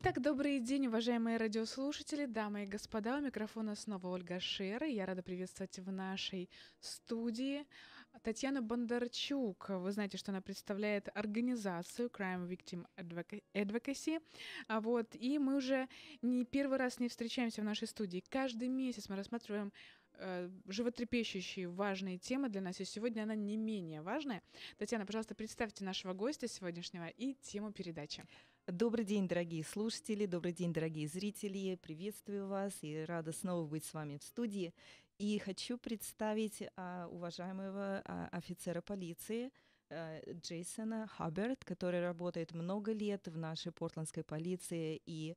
Итак, добрый день, уважаемые радиослушатели, дамы и господа. У микрофона снова Ольга Шера. Я рада приветствовать в нашей студии Татьяну Бондарчук. Вы знаете, что она представляет организацию Crime Victim Advocacy. А вот, и мы уже не первый раз не встречаемся в нашей студии. Каждый месяц мы рассматриваем э, животрепещущие важные темы для нас, и сегодня она не менее важная. Татьяна, пожалуйста, представьте нашего гостя сегодняшнего и тему передачи. Добрый день, дорогие слушатели, добрый день, дорогие зрители. Приветствую вас и рада снова быть с вами в студии. И хочу представить а, уважаемого а, офицера полиции а, Джейсона Хабберт, который работает много лет в нашей портландской полиции и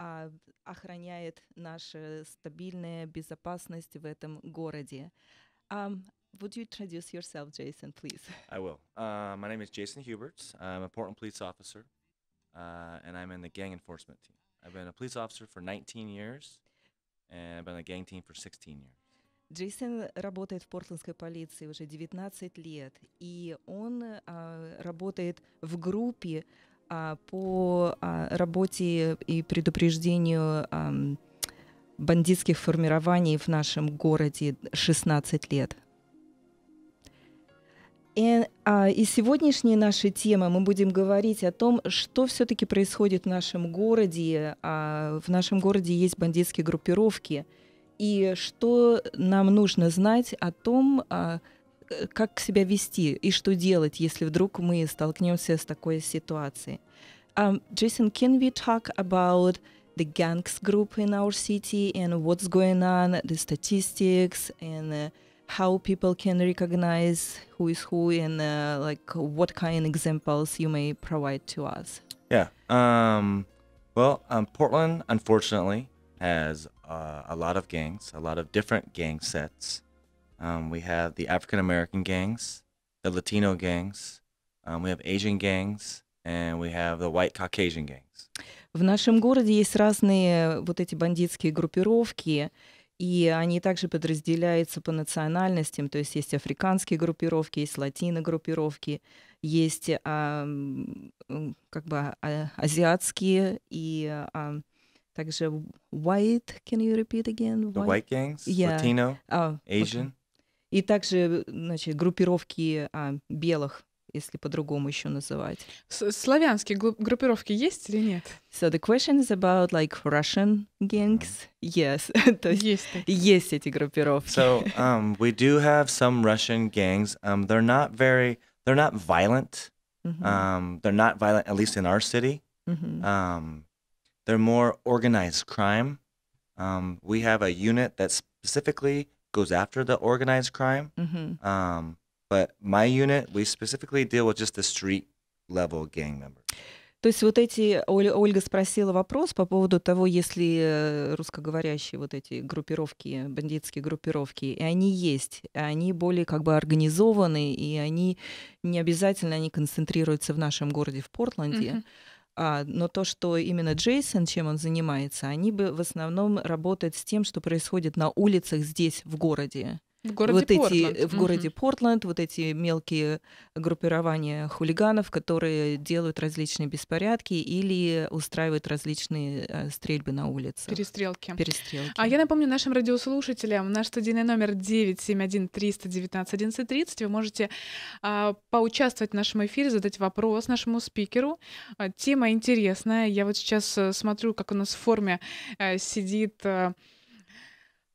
а, охраняет нашу стабильную безопасность в этом городе. Um, would you introduce yourself, Jason, please? I will. Uh, my name is Jason Huberts. I'm a Portland police officer uh, and I'm in the gang enforcement team. I've been a police officer for 19 years, and I've been a gang team for 16 years. Джейсон работает в портландской полиции уже 19 лет, и он а, работает в группе а, по а, работе и предупреждению а, бандитских формирований в нашем городе 16 лет. И, а, и сегодняшней нашей темы мы будем говорить о том, что все-таки происходит в нашем городе. А в нашем городе есть бандитские группировки. И что нам нужно знать о том, а, как себя вести и что делать, если вдруг мы столкнемся с такой ситуацией. Um, Jason, can we talk about the gangs group in our city and what's going on, the statistics and uh, how people can recognize who is who and uh, like what kind of examples you may provide to us. Yeah. Um, well, um, Portland, unfortunately, has uh, a lot of gangs, a lot of different gang sets. Um, we have the African American gangs, the Latino gangs, um, we have Asian gangs, and we have the white Caucasian gangs. В нашем городе есть разные э, вот эти бандитские группировки, И они также подразделяются по национальностям, то есть есть африканские группировки, есть латино-группировки, есть а, как бы а, а, азиатские и а, также white, can you repeat again? White, The white gangs, yeah. Latino, oh, Asian. Okay. И также, значит, группировки а, белых если по-другому еще называть. Славянские группировки есть или нет? So the question is about like Russian gangs. Yes, то есть есть, есть эти группировки. So um, we do have some Russian gangs. Um, they're not very, they're not violent. Mm-hmm. Um, they're not violent, at least in our city. Mm-hmm. Um, they're more organized crime. Um, we have a unit that specifically goes after the organized crime. Mm-hmm. Um, But my unit, we specifically deal with just the street level gang members. То есть вот эти, Ольга спросила вопрос по поводу того, если э, русскоговорящие вот эти группировки, бандитские группировки, и они есть, они более как бы организованы, и они не обязательно, они концентрируются в нашем городе, в Портленде, mm-hmm. А, но то, что именно Джейсон, чем он занимается, они бы в основном работают с тем, что происходит на улицах здесь, в городе. Э, в городе вот Портленд. Эти, в городе угу. Портленд вот эти мелкие группирования хулиганов, которые делают различные беспорядки или устраивают различные э, стрельбы на улице. Перестрелки. Перестрелки. А я напомню нашим радиослушателям, наш студийный номер 971 319 1130. Вы можете а, поучаствовать в нашем эфире, задать вопрос нашему спикеру. А, тема интересная. Я вот сейчас э, смотрю, как у нас в форме а, сидит... А,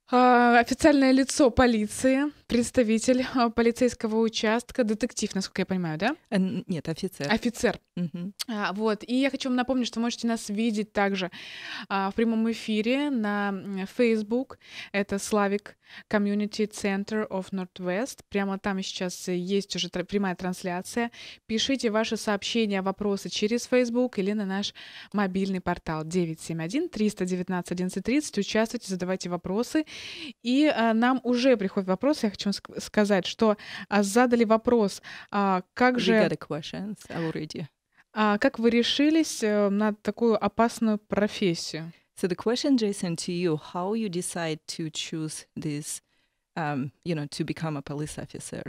а, официальное лицо полиции представитель а, полицейского участка, детектив, насколько я понимаю, да? Э, нет, офицер. Офицер. Угу. вот. И я хочу вам напомнить, что можете нас видеть также а, в прямом эфире на Facebook. Это Славик Community Center of Northwest. Прямо там сейчас есть уже прямая трансляция. Пишите ваши сообщения, вопросы через Facebook или на наш мобильный портал 971 319 1130. Участвуйте, задавайте вопросы. И нам уже приходят вопросы. Я хочу сказать, что задали вопрос, как же... Как вы решились на такую опасную профессию? So the question, Jason, to you, how you decide to choose this, um, you know, to become a police officer?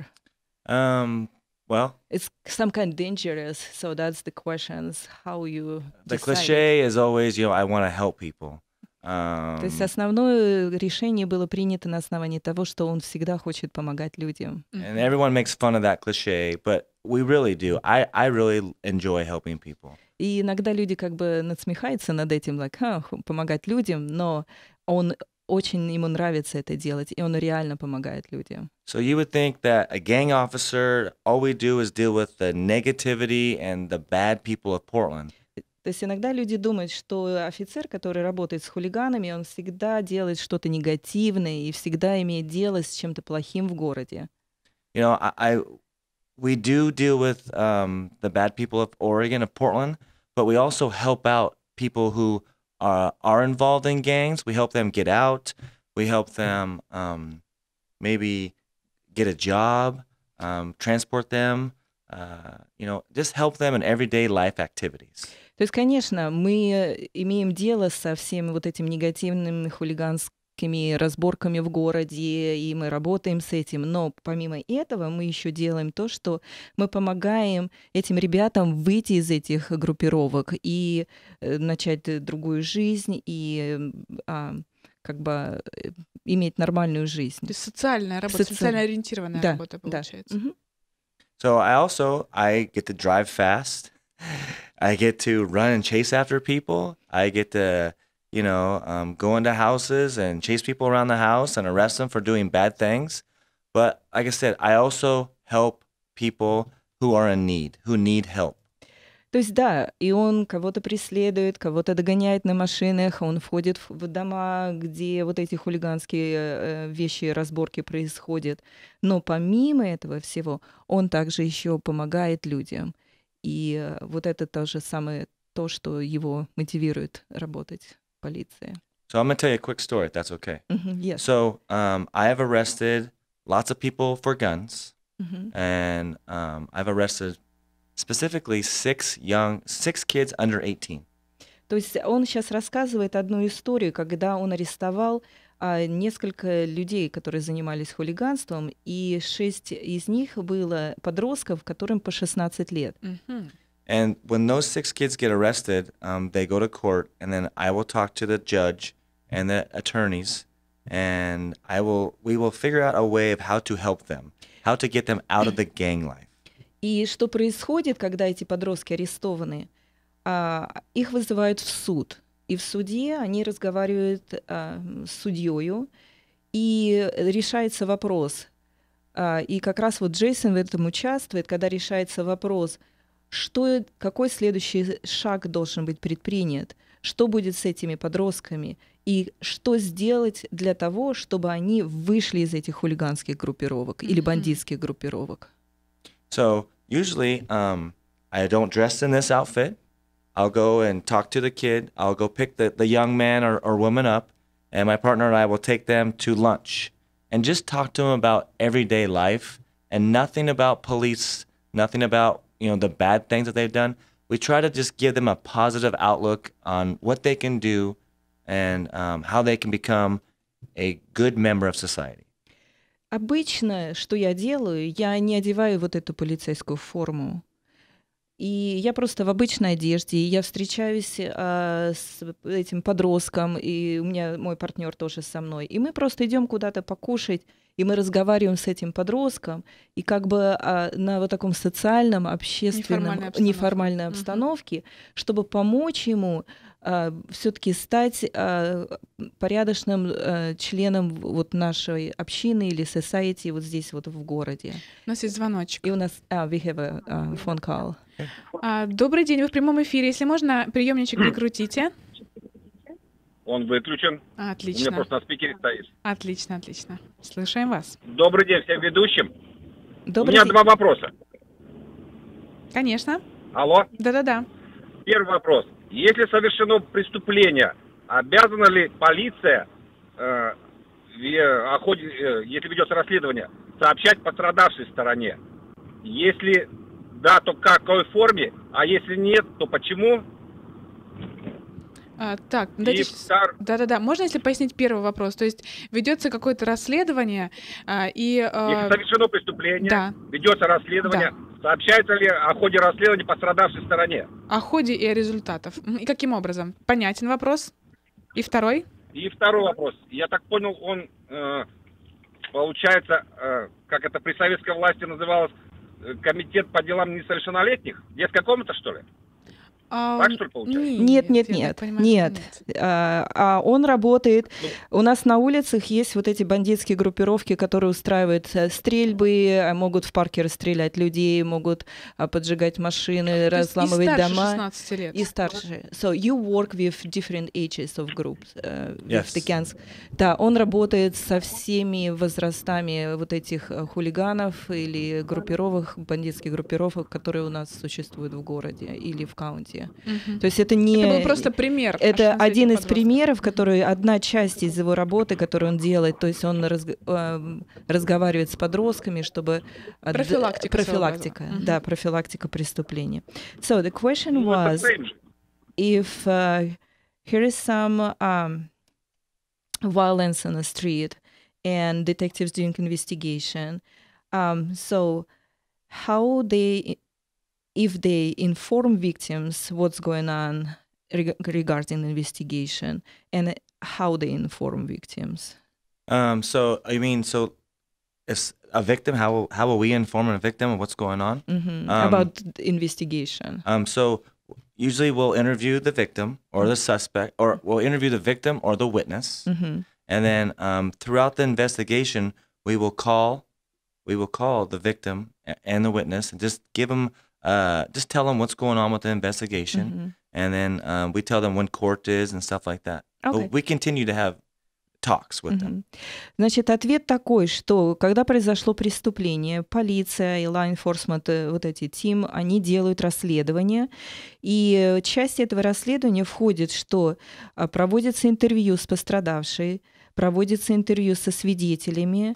Um, well, it's some kind of dangerous. So that's the questions. How you? The decide. cliche is always, you know, I want to help people. То есть основное решение было принято на основании того, что он всегда хочет помогать людям. And everyone makes fun of that cliche, but we really do. I, I really enjoy helping people. И иногда люди как бы насмехаются над этим, like, помогать людям, но он очень ему нравится это делать, и он реально помогает людям. So you would think that a gang officer, all we do is deal with the negativity and the bad people of Portland. То есть иногда люди думают, что офицер, который работает с хулиганами, он всегда делает что-то негативное и всегда имеет дело с чем-то плохим в городе. You know, I, I we do deal with um, the bad people of Oregon, of Portland, but we also help out people who are, are involved in gangs. We help them get out. We help them um, maybe get a job, um, transport them, uh, you know, just help them in everyday life activities. То есть, конечно, мы имеем дело со всем вот этим негативным хулиганскими разборками в городе, и мы работаем с этим. Но помимо этого мы еще делаем то, что мы помогаем этим ребятам выйти из этих группировок и э, начать другую жизнь, и а, как бы э, иметь нормальную жизнь. То есть социальная работа, Соци... социально ориентированная да, работа получается. Да. Mm-hmm. So I also I get to drive fast. I get to run and chase after people. I get to, you know, um, go into houses and chase people around the house and arrest them for doing bad things. But like I said, I also help people who are in need, who need help. То есть да, и он кого-то преследует, кого-то догоняет на машинах, он входит в дома, где вот эти хулиганские э, э, вещи, разборки происходят. Но помимо этого всего, он также еще помогает людям – И вот это то же самое, то, что его мотивирует работать в полиции. So I'm gonna tell you a quick story. If that's okay. Mm-hmm, yes. So um, I have arrested lots of people for guns, mm-hmm. and um, I've arrested specifically six young, six kids under 18. То есть он сейчас рассказывает одну историю, когда он арестовал несколько людей, которые занимались хулиганством, и шесть из них было подростков, которым по 16 лет. Mm-hmm. And when those six kids get arrested, um, they go to court, and then I will talk to the judge and the attorneys, and I will we will figure out a way of how to help them, how to get them out of the gang life. И что происходит, когда эти подростки арестованы? Uh, их вызывают в суд. И в суде они разговаривают а, с судьей, и решается вопрос. А, и как раз вот Джейсон в этом участвует, когда решается вопрос, что, какой следующий шаг должен быть предпринят, что будет с этими подростками, и что сделать для того, чтобы они вышли из этих хулиганских группировок mm-hmm. или бандитских группировок. So usually um, I don't dress in this outfit. I'll go and talk to the kid. I'll go pick the, the young man or, or woman up, and my partner and I will take them to lunch and just talk to them about everyday life and nothing about police, nothing about you know the bad things that they've done. We try to just give them a positive outlook on what they can do and um, how they can become a good member of society. Обычно, что я делаю, я не одеваю вот эту полицейскую форму. И я просто в обычной одежде, и я встречаюсь а, с этим подростком, и у меня мой партнер тоже со мной. И мы просто идем куда-то покушать, и мы разговариваем с этим подростком, и как бы а, на вот таком социальном, общественном, неформальной обстановке, неформальной обстановке угу. чтобы помочь ему а, все-таки стать а, порядочным а, членом вот нашей общины или society вот здесь вот в городе. У нас есть звоночек. И у нас uh, we have a uh, phone call. Uh, добрый день, вы в прямом эфире. Если можно, приемничек прикрутите. Он выключен. Отлично. У меня просто на спикере стоит. Отлично, отлично. Слушаем вас. Добрый день всем ведущим. Добрый У меня день. два вопроса. Конечно. Алло. Да-да-да. Первый вопрос. Если совершено преступление, обязана ли полиция, э, охоте, э, если ведется расследование, сообщать пострадавшей стороне? Если да, то как, в какой форме, а если нет, то почему? А, так, ну, дайте стар... да-да-да, можно если пояснить первый вопрос? То есть ведется какое-то расследование а, и... А... Если э, совершено преступление, да. ведется расследование, да Сообщается ли о ходе расследования пострадавшей стороне? О ходе и о результатах. И каким образом? Понятен вопрос. И второй? И второй вопрос. Я так понял, он, э, получается, э, как это при советской власти называлось, э, комитет по делам несовершеннолетних? каком-то что ли? А, так, что ли, получается? Нет, нет, нет. Нет. Понимаю, нет. нет. А, а он работает... Ну. У нас на улицах есть вот эти бандитские группировки, которые устраивают э, стрельбы, а, могут в парке расстрелять людей, могут а, поджигать машины, То разламывать и старше дома. 16 лет. И старше. So you work with different ages of groups. Uh, yes. the cans. Да, он работает со всеми возрастами вот этих э, хулиганов или группировок, бандитских группировок, которые у нас существуют в городе или в каунте. Угу. То есть это не... Это был просто пример. Это один из примеров, который одна часть из его работы, которую он делает. То есть он разг... Э, разговаривает с подростками, чтобы... Профилактика. Профилактика, угу. да, профилактика преступления. So the question ну, was if uh, here is some um, violence on the street and detectives doing investigation, um, so how they if they inform victims what's going on reg regarding investigation and how they inform victims. Um, so I mean, so as a victim, how how will we inform a victim of what's going on mm -hmm. um, about the investigation? Um, so usually we'll interview the victim or the suspect, or we'll interview the victim or the witness, mm -hmm. and then um, throughout the investigation, we will call we will call the victim and the witness and just give them uh, just tell them what's going on with the investigation, mm-hmm. and then um, we tell them when court is and stuff like that. Okay. But we continue to have talks with them. Mm-hmm. Значит, ответ такой, что когда произошло преступление, полиция и law enforcement, э, вот эти тим, они делают расследование, и э, часть этого расследования входит, что а, проводится интервью с пострадавшей, проводится интервью со свидетелями,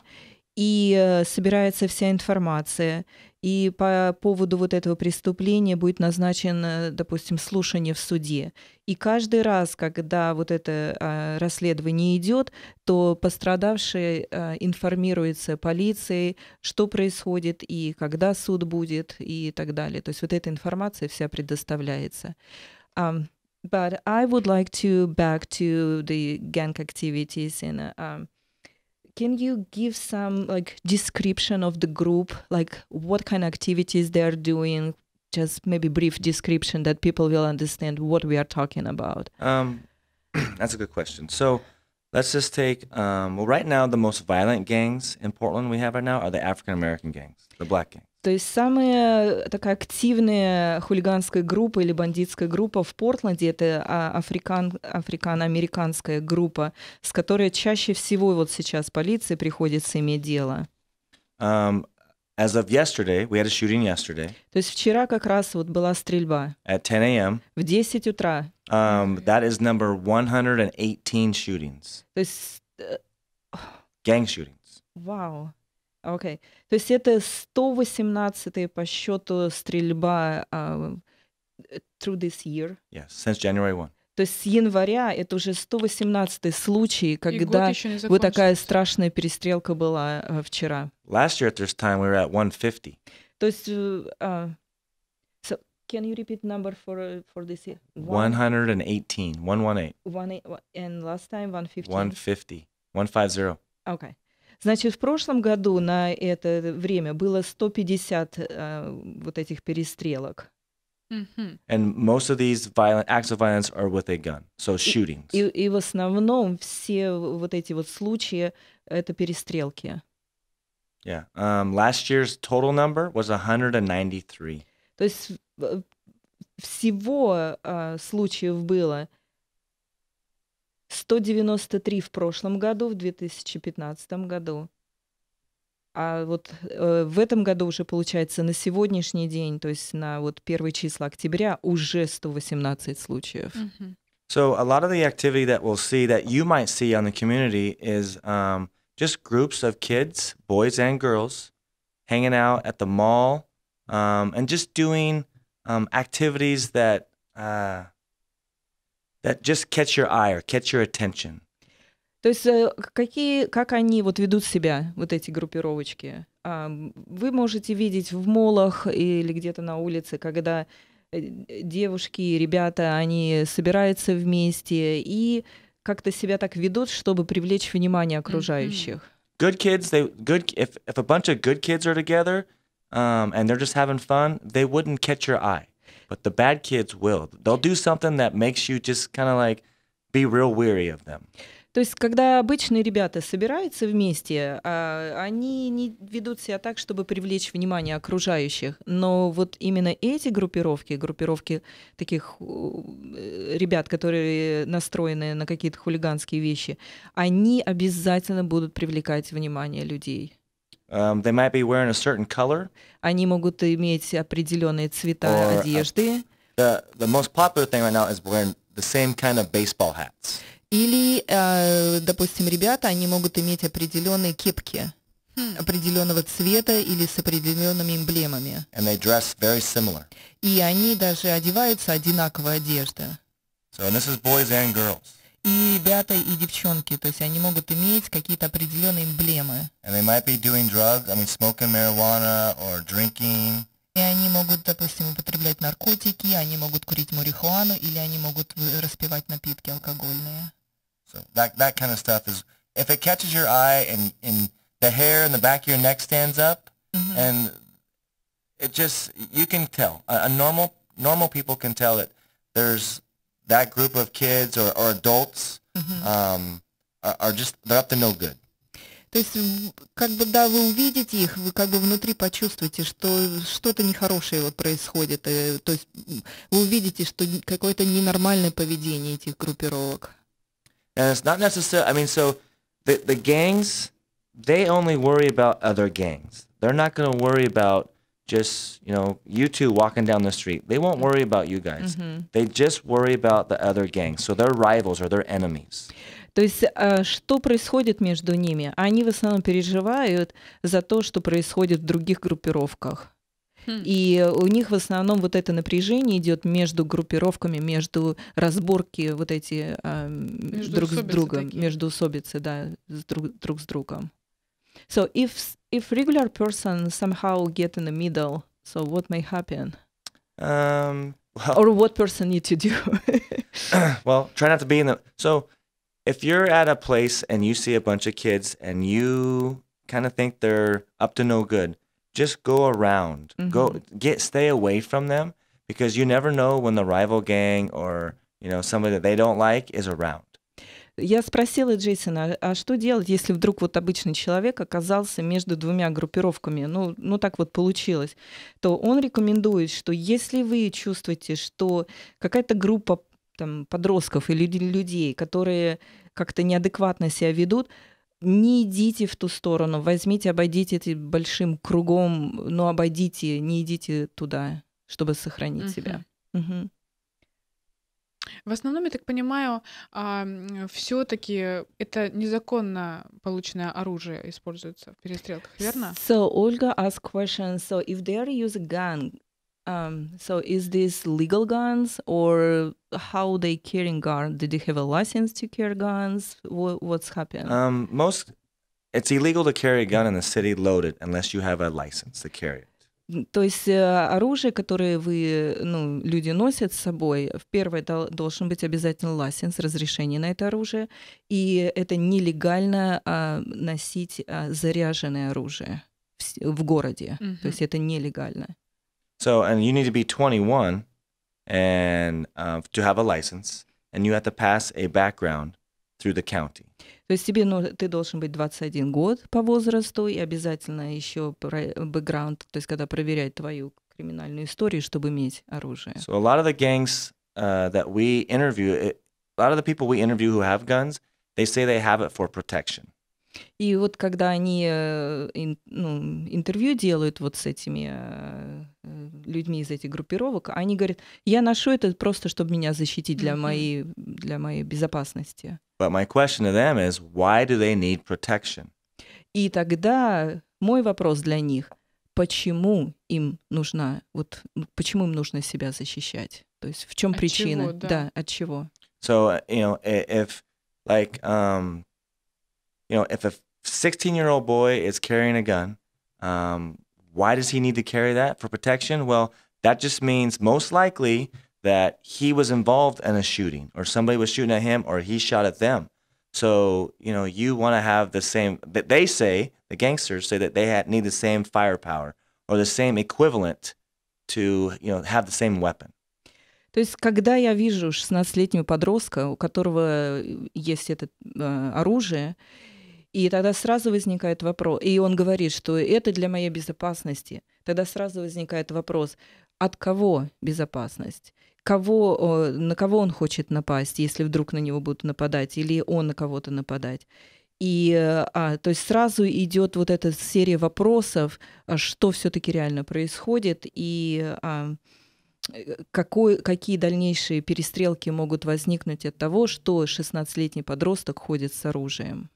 и э, собирается вся информация и по поводу вот этого преступления будет назначено, э, допустим, слушание в суде. И каждый раз, когда вот это а, расследование идет, то пострадавший а, информируется полицией, что происходит и когда суд будет и так далее. То есть вот эта информация вся предоставляется. Um, but I would like to back to the gang activities and uh, а, can you give some like description of the group, like what kind of activities they are doing? Just maybe brief description that people will understand what we are talking about. Um, that's a good question. So let's just take um, well, right now the most violent gangs in Portland we have right now are the African American gangs, the black gangs. То есть самая такая активная хулиганская группа или бандитская группа в Портленде это а, африкан, африкано-американская группа, с которой чаще всего вот сейчас полиции приходится иметь дело. Um, as of yesterday, we had a shooting yesterday. То есть вчера как раз вот была стрельба. At 10 a.m. В 10 утра. Um, that is number 118 shootings. То есть... Э, Gang shootings. Вау. Wow. Окей. Okay. То есть это 118-я по счету стрельба uh, through this year? Yes, since January 1. То есть с января это уже 118 случай, когда вот такая страшная перестрелка была uh, вчера. Last year at this time we were at 150. То есть... Uh, so can you repeat number for, for this year? 118. 118. One, and last time 150. 150. 150. Okay. Значит, в прошлом году на это время было 150 uh, а, вот этих перестрелок. И, и в основном все вот эти вот случаи это перестрелки. Yeah. Um, last year's total number was 193. То есть всего uh, случаев было 193 в прошлом году, в 2015 году. А вот э, в этом году уже получается на сегодняшний день, то есть на вот первые числа октября уже 118 случаев. Mm-hmm. So a lot of the activity that we'll see that you might see on the community is um, just groups of kids, boys and girls, hanging out at the mall um, and just doing um, activities that uh, that just catch your eye or catch your attention. То есть э, какие, как они вот ведут себя, вот эти группировочки? Вы можете видеть в молах или где-то на улице, когда э, девушки, ребята, они собираются вместе и как-то себя так ведут, чтобы привлечь внимание окружающих. Good kids, they good if if a bunch of good kids are together um, and they're just having fun, they wouldn't catch your eye but the bad kids will. They'll do something that makes you just kind of like be real weary of them. То есть, когда обычные ребята собираются вместе, а, они не ведут себя так, чтобы привлечь внимание окружающих. Но вот именно эти группировки, группировки таких э, ребят, которые настроены на какие-то хулиганские вещи, они обязательно будут привлекать внимание людей. Um, they might be wearing a certain color. Они могут иметь определенные цвета Or uh, одежды. A, the, the most popular thing right now is wearing the same kind of baseball hats. Или, э, допустим, ребята, они могут иметь определенные кепки хм, определенного цвета или с определенными эмблемами. And they dress very similar. И они даже одеваются одинаковой одеждой. So, and this is boys and girls и ребята, и девчонки. То есть они могут иметь какие-то определенные эмблемы. And they might be doing drugs, I mean smoking marijuana or drinking. И они могут, допустим, употреблять наркотики, они могут курить марихуану, или они могут распивать напитки алкогольные. So that, that kind of stuff is, if it catches your eye and, and the hair in the back of your neck stands up, mm-hmm. and it just, you can tell. A, a normal, normal people can tell that there's that group of kids or, or adults uh-huh. um, are, are just they're up to no good. То есть, как бы, да, вы увидите их, вы как бы внутри почувствуете, что что-то нехорошее вот происходит. То есть, вы увидите, что какое-то ненормальное поведение этих группировок. And it's not necessarily, I mean, so the, the gangs, they only worry about other gangs. They're not going to worry about just you know you two walking down the street they won't worry about you guys mm -hmm. they just worry about the other gang so they're rivals or they're enemies То есть, э, что происходит между ними? Они в основном переживают за то, что происходит в других группировках. Хм. И у них в основном вот это напряжение идет между группировками, между разборки вот эти а, между друг с другом, между усобицы, да, с друг, друг с другом. So if if regular person somehow get in the middle, so what may happen? Um, well, or what person need to do? well, try not to be in the. So, if you're at a place and you see a bunch of kids and you kind of think they're up to no good, just go around. Mm -hmm. Go mm-hmm. get stay away from them because you never know when the rival gang or you know somebody that they don't like is around. Я спросила Джейсона, а, а что делать, если вдруг вот обычный человек оказался между двумя группировками, ну, ну так вот получилось, то он рекомендует, что если вы чувствуете, что какая-то группа там, подростков или людей, которые как-то неадекватно себя ведут, не идите в ту сторону, возьмите, обойдите этим большим кругом, но обойдите, не идите туда, чтобы сохранить uh-huh. себя. Угу. В основном, я так понимаю, все-таки это незаконно полученное оружие используется в перестрелках, верно? So Olga asked question. So if they use a gun, um, so is this legal guns or how they carrying gun? Did they have a license to carry guns? what's happened? Um, most, it's illegal to carry a gun in the city loaded unless you have a license to carry it. То есть э, оружие, которое вы, ну, люди носят с собой, в первое должен быть обязательно ласенс, разрешение на это оружие, и это нелегально а, носить а, заряженное оружие в, в городе, mm-hmm. то есть это нелегально. So, and you need to be 21 and uh, to have a license, and you have to pass a background through the county. То есть тебе ты должен быть 21 год по возрасту и обязательно еще бэкграунд, то есть когда твою криминальную историю, чтобы иметь оружие. So a lot of the gangs uh, that we interview, it, a lot of the people we interview who have guns, they say they have it for protection. И вот когда они э, ну, интервью делают вот с этими э, э, людьми из этих группировок, они говорят, я ношу это просто, чтобы меня защитить для моей, для моей безопасности. But my question to them is, why do they need protection? И тогда мой вопрос для них, почему им нужна, вот почему им нужно себя защищать? То есть в чем от причина? Чего, да. да, от чего? So, uh, you know, if like um, you know, if a 16 year old boy is carrying a gun, um, why does he need to carry that for protection? Well, that just means most likely that he was involved in a shooting or somebody was shooting at him or he shot at them. So, you know, you want to have the same they say, the gangsters say that they had, need the same firepower or the same equivalent to, you know, have the same weapon. То есть, когда я вижу 16-летнего подростка, у которого э, есть это э, оружие, И тогда сразу возникает вопрос, и он говорит, что это для моей безопасности. Тогда сразу возникает вопрос, от кого безопасность? Кого, на кого он хочет напасть, если вдруг на него будут нападать, или он на кого-то нападать? И а, то есть сразу идет вот эта серия вопросов, а что все-таки реально происходит и а, какой, какие дальнейшие перестрелки могут возникнуть от того, что 16-летний подросток ходит с оружием.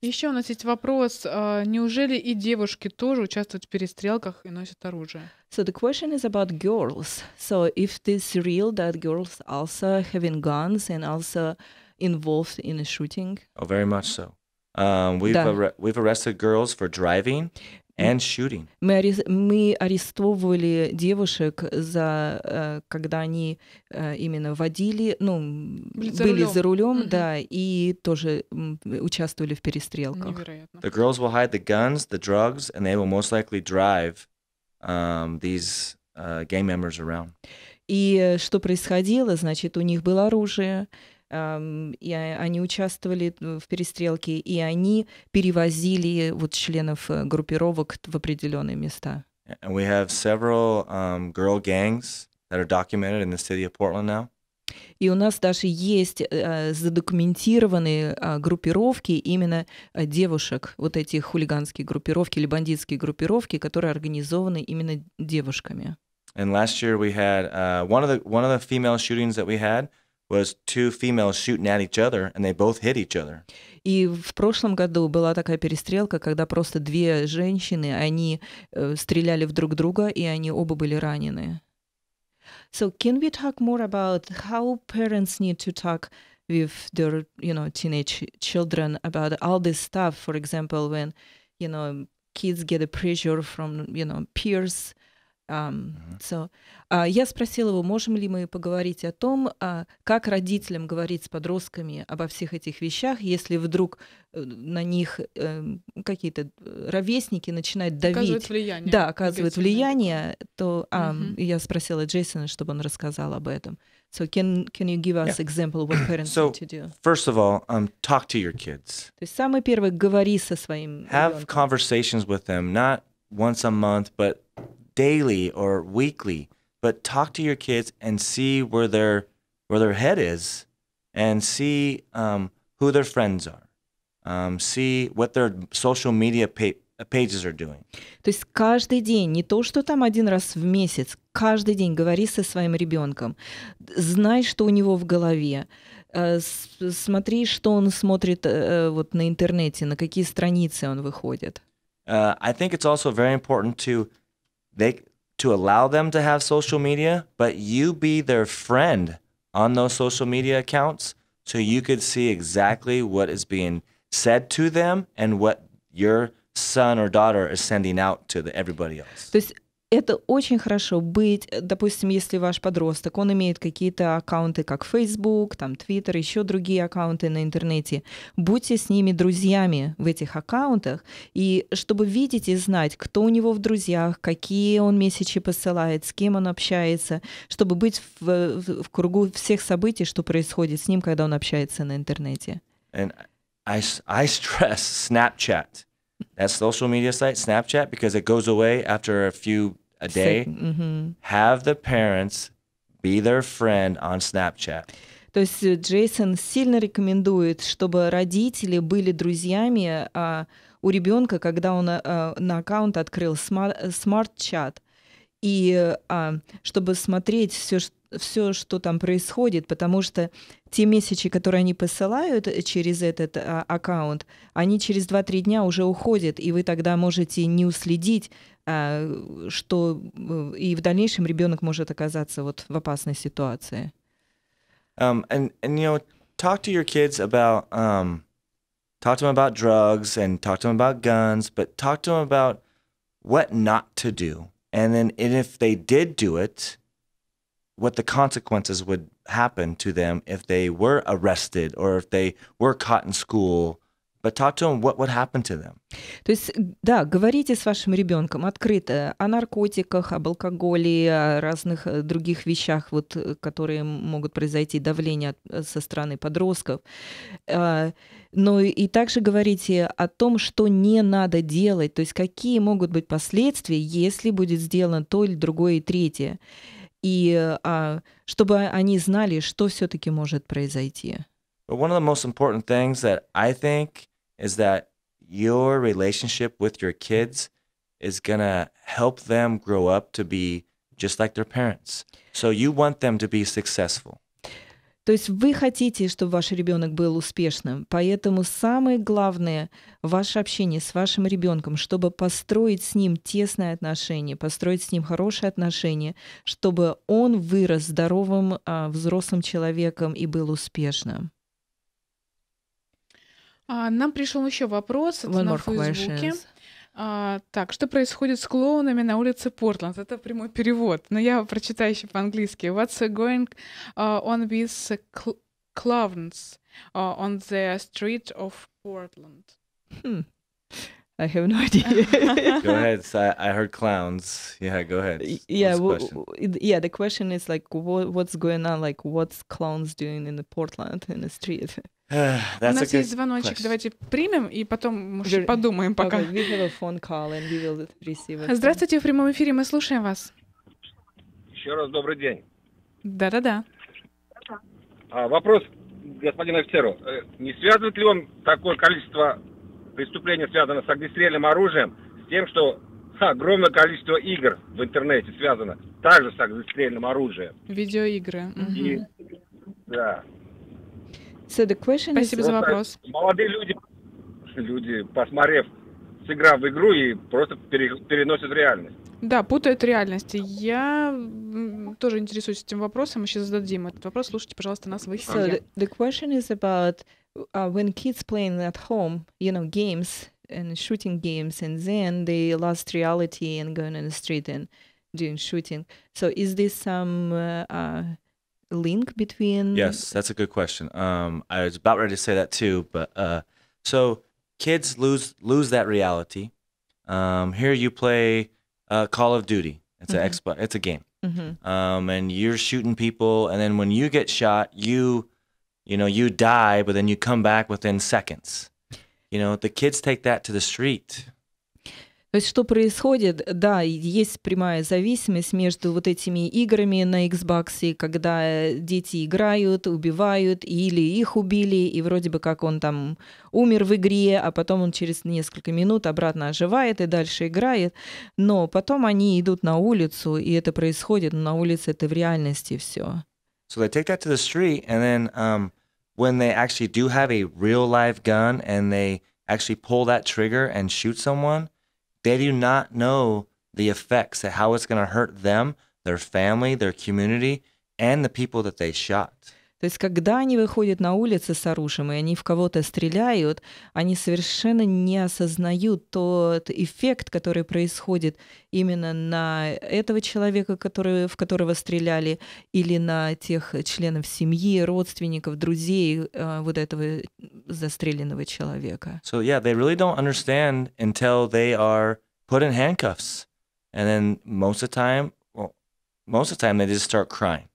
Еще у нас есть вопрос. Неужели и девушки тоже участвуют в перестрелках и носят оружие? So the question is about girls. So if this real that girls also having guns and also involved in a shooting? Oh, very much so. Um, we've, да. ar- we've arrested girls for driving And shooting. Мы, арест... мы арестовывали девушек за, э, когда они э, именно водили, ну, были за рулем, за рулем mm-hmm. да, и тоже участвовали в перестрелках. Невероятно. The girls will hide the guns, the drugs, and they will most likely drive um, these uh, gang members around. И э, что происходило, значит, у них было оружие, и а, они участвовали в перестрелке, и они перевозили вот членов э, группировок в определенные места. And we have several um, girl gangs that are documented in the city of Portland now. И у нас даже есть э, задокументированные э, группировки именно э, девушек, вот эти хулиганские группировки или бандитские группировки, которые организованы именно девушками. And last year we had uh, one of the one of the female shootings that we had was two females shooting at each other, and they both hit each other. И в прошлом году была такая перестрелка, когда просто две женщины, они э, стреляли в друг друга, и они оба были ранены. So can we talk more about how parents need to talk with their, you know, teenage children about all this stuff? For example, when, you know, kids get a pressure from, you know, peers, Um, so, uh, я спросила его, можем ли мы поговорить о том, uh, как родителям говорить с подростками обо всех этих вещах, если вдруг uh, на них uh, какие-то э, ровесники начинают давить. Оказывают влияние. Да, оказывает влияние. То um, uh-huh. я спросила Джейсона, чтобы он рассказал об этом. So can can you give us yeah. example what parents so, need to do? First of all, um, talk to your kids. То есть самое первое, говори со своим. Have ребенком. conversations with them, not once a month, but daily or weekly, but talk to your kids and see where their where their head is, and see um, who their friends are, um, see what their social media pa- pages are doing. То есть каждый день, не то что там один раз в месяц, каждый день говори со своим ребенком, знай, что у него в голове, э, смотри, что он смотрит э, вот на интернете, на какие страницы он выходит. Uh, I think it's also very important to they to allow them to have social media, but you be their friend on those social media accounts so you could see exactly what is being said to them and what your son or daughter is sending out to the, everybody else. This это очень хорошо быть, э, допустим, если ваш подросток, он имеет какие-то аккаунты, как Facebook, там Twitter, еще другие аккаунты на интернете, будьте с ними друзьями в этих аккаунтах, и чтобы видеть и знать, кто у него в друзьях, какие он месячи посылает, с кем он общается, чтобы быть в, в, в кругу всех событий, что происходит с ним, когда он общается на интернете. And I, I stress Snapchat. that social media site, Snapchat, because it goes away after a few a day. Mm-hmm. Have the parents be their friend on Snapchat. То есть э, Джейсон сильно рекомендует, чтобы родители были друзьями а, у ребенка, когда он а, э, на аккаунт открыл smart chat. Э, и а, чтобы смотреть все, все, что там происходит, потому что те месячи, которые они посылают э, через этот а, аккаунт, они через 2-3 дня уже уходят, и вы тогда можете не уследить, а, что э, и в дальнейшем ребенок может оказаться вот в опасной ситуации. Um, and, and, you know, talk to your kids about, um, talk to them about drugs and talk to them about guns, but talk to them about what not to do. and then and if they did do it, what the consequences would happen to them if they were arrested or if they were caught in school. But talk to them what would happen to them. То есть, да, говорите с вашим ребенком открыто о наркотиках, об алкоголе, о разных э, других вещах, вот, э, которые могут произойти, давление э, со стороны подростков. Но и также говорите о том, что не надо делать, то есть какие могут быть последствия, если будет сделано то или другое и третье. И а, чтобы они знали, что все-таки может произойти. But one of the most important things that I think is that your relationship with your kids is going to help them grow up to be just like their parents. So you want them to be successful. То есть вы хотите, чтобы ваш ребенок был успешным, поэтому самое главное ваше общение с вашим ребенком, чтобы построить с ним тесные отношения, построить с ним хорошие отношения, чтобы он вырос здоровым а, взрослым человеком и был успешным. А, нам пришел еще вопрос One на Фейсбуке. Questions. А, так, что происходит с клоунами на улице Портланд? Это прямой перевод, но я прочитаю еще по-английски. What's going on with clowns on the street of Portland? Hmm. I have no idea. go ahead. So I, heard clowns. Yeah, go ahead. Yeah, what's yeah. The question is like, what's going on? Like, what's clowns doing in the Portland in the street? Uh, У нас есть звоночек, question. давайте примем и потом может, подумаем пока. Okay, we have a phone call and we will receive it. Здравствуйте, в прямом эфире, мы слушаем вас. Еще раз добрый день. Да-да-да. А, вопрос господину офицеру. Э, не связывает ли он такое количество преступлений, связанных с огнестрельным оружием, с тем, что огромное количество игр в интернете связано также с огнестрельным оружием? Видеоигры. И, угу. Да. So the question Спасибо is... за вопрос. Молодые люди, люди, посмотрев, сыграв в игру и просто пере, переносят реальность. Да, путают реальности. Я тоже интересуюсь этим вопросом, Мы сейчас зададим этот вопрос. Слушайте, пожалуйста, нас в эфире. So the, the question is about uh, when kids playing at home, you know, games and shooting games, and then they lost reality and going on the street and doing shooting. So is this some uh, uh, link between yes that's a good question um i was about ready to say that too but uh so kids lose lose that reality um here you play uh call of duty it's mm-hmm. an expo it's a game mm-hmm. um and you're shooting people and then when you get shot you you know you die but then you come back within seconds you know the kids take that to the street То есть что происходит? Да, есть прямая зависимость между вот этими играми на Xbox, когда э, дети играют, убивают, или их убили, и вроде бы как он там умер в игре, а потом он через несколько минут обратно оживает и дальше играет. Но потом они идут на улицу, и это происходит, но на улице это в реальности все. So they take that to the street, and then um, when they actually do have a real live gun and they actually pull that trigger and shoot someone, They do not know the effects, how it's going to hurt them, their family, their community, and the people that they shot. То есть, когда они выходят на улицы с оружием, и они в кого-то стреляют, они совершенно не осознают тот эффект, который происходит именно на этого человека, который, в которого стреляли, или на тех членов семьи, родственников, друзей э, вот этого застреленного человека. So yeah, they really don't understand until they are put in handcuffs. And then most of the time, well, most of the time they just start crying.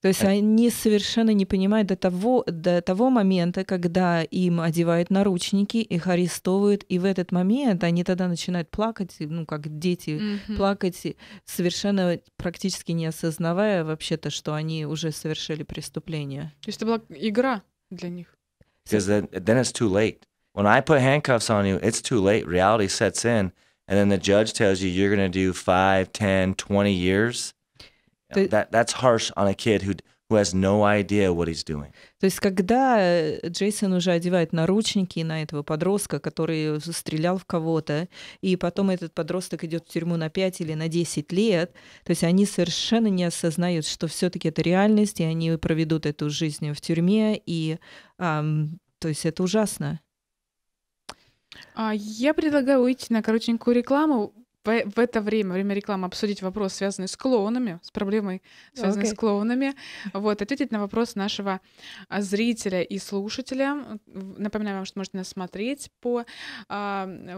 То есть э. они совершенно не понимают до того, до того момента, когда им одевают наручники, их арестовывают, и в этот момент они тогда начинают плакать, ну, как дети, mm-hmm. плакать, совершенно практически не осознавая вообще-то, что они уже совершили преступление. То есть это была игра для них. then it's too late. When I put handcuffs on you, it's too late. Reality sets in. And then the judge tells you you're going to do 5, 10, 20 years. The... That, that's harsh on a kid who, who has no idea what he's doing. То есть, когда э, Джейсон уже одевает наручники на этого подростка, который застрелял в кого-то, и потом этот подросток идет в тюрьму на 5 или на 10 лет, то есть они совершенно не осознают, что все-таки это реальность, и они проведут эту жизнь в тюрьме, и эм, то есть это ужасно. А, я предлагаю выйти на коротенькую рекламу в это время, время рекламы, обсудить вопрос, связанный с клоунами, с проблемой, связанной okay. с клоунами, вот, ответить на вопрос нашего а, зрителя и слушателя. Напоминаю вам, что можете нас смотреть по, э,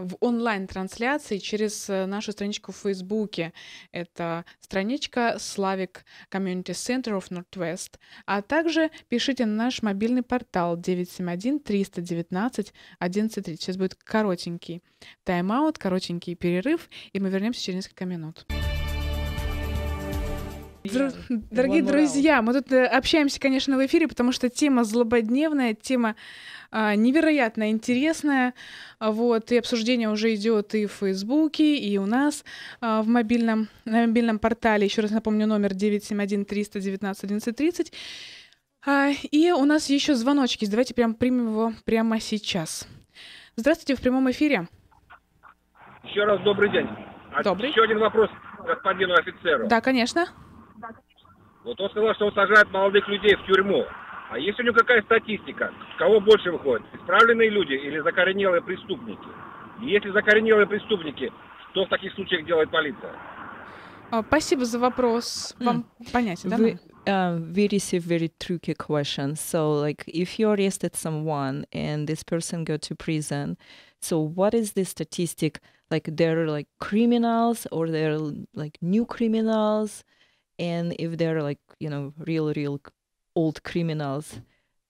в онлайн-трансляции через э, нашу страничку в Фейсбуке. Это страничка Slavic Community Center of Northwest. А также пишите на наш мобильный портал 971-319-1130. Сейчас будет коротенький тайм-аут, коротенький перерыв, и мы вернемся через несколько минут. Дру... Дорогие Вау. друзья, мы тут э, общаемся, конечно, в эфире, потому что тема злободневная, тема а, невероятно интересная. А, вот, и обсуждение уже идет и в Фейсбуке, и у нас а, в мобильном, на мобильном портале. Еще раз напомню, номер 971 319 1130. А, и у нас еще звоночки. Давайте прям примем его прямо сейчас. Здравствуйте, в прямом эфире. Еще раз добрый день. А добрый. Еще один вопрос господину офицеру. Да, конечно. Вот он сказал, что он сажает молодых людей в тюрьму. А есть у него какая статистика? Кого больше выходит? Исправленные люди или закоренелые преступники? И если закоренелые преступники, что в таких случаях делает полиция? А, спасибо за вопрос. Вам mm. понятен, да? Uh, we а, receive very tricky questions. So, like, if you arrested someone and this person go to prison, so what is the statistic like they're like criminals or they're like new criminals and if they're like you know real real old criminals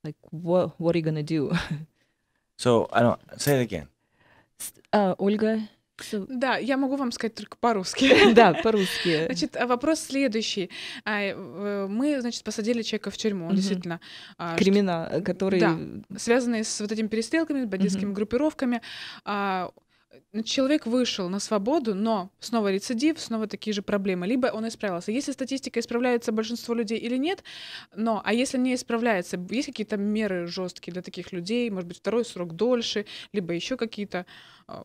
like what what are you gonna do so i don't say it again uh, ольга Да, я могу вам сказать только по-русски. да, по-русски. Значит, а, вопрос следующий. А, э, мы, значит, посадили человека в тюрьму, mm-hmm. действительно. Криминал, который... Да, связанный с вот этими перестрелками, с бандитскими группировками. Э, человек вышел на свободу, но снова рецидив, снова такие же проблемы. Либо он исправился. Если статистика исправляется большинство людей или нет, но, а если не исправляется, есть какие-то меры жесткие для таких людей, может быть, второй срок дольше, либо еще какие-то э,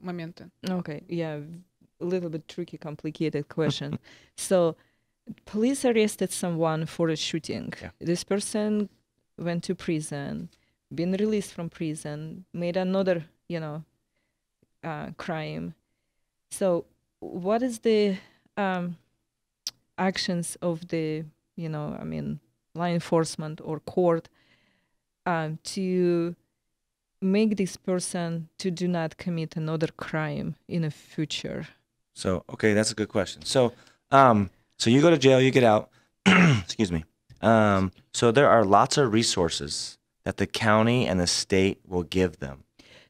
моменты. Okay, yeah, a little bit tricky, complicated question. so, police arrested someone for a shooting. Yeah. This person went to prison, been released from prison, made another, you know, uh, crime. So, what is the um, actions of the you know I mean law enforcement or court um, to make this person to do not commit another crime in the future? So, okay, that's a good question. So, um, so you go to jail, you get out. excuse me. Um, so there are lots of resources that the county and the state will give them.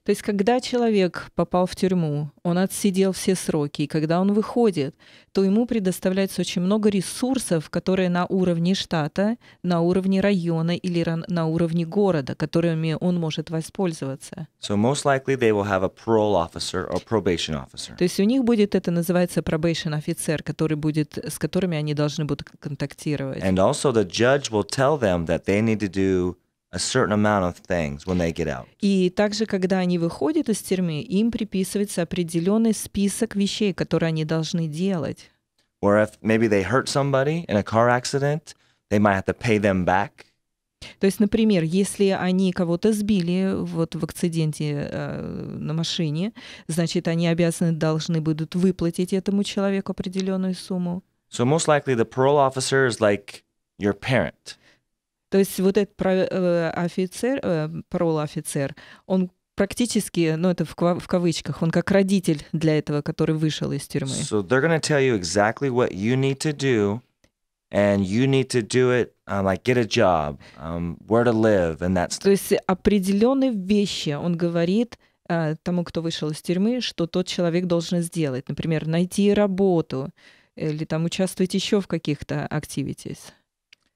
То есть, когда человек попал в тюрьму, он отсидел все сроки, и когда он выходит, то ему предоставляется очень много ресурсов, которые на уровне штата, на уровне района или на уровне города, которыми он может воспользоваться. So most likely they will have a parole officer or probation officer. То есть у них будет это называется probation офицер, который будет с которыми они должны будут контактировать. And also the judge will tell them that they need to do a certain amount of things when they get out. И также, когда они выходят из тюрьмы, им приписывается определенный список вещей, которые они должны делать. Or if maybe they hurt somebody in a car accident, they might have to pay them back. То есть, например, если они кого-то сбили вот в акциденте э, на машине, значит, они обязаны должны будут выплатить этому человеку определенную сумму. So most likely the parole officer is like your parent. То есть вот этот про, э, офицер, э, парол-офицер, он практически, ну это в, в кавычках, он как родитель для этого, который вышел из тюрьмы. So they're going tell you exactly what you need to do, and you need to do it, um, like get a job, um, where to live, and that's... То есть определенные вещи он говорит э, тому, кто вышел из тюрьмы, что тот человек должен сделать. Например, найти работу, или там участвовать еще в каких-то activities.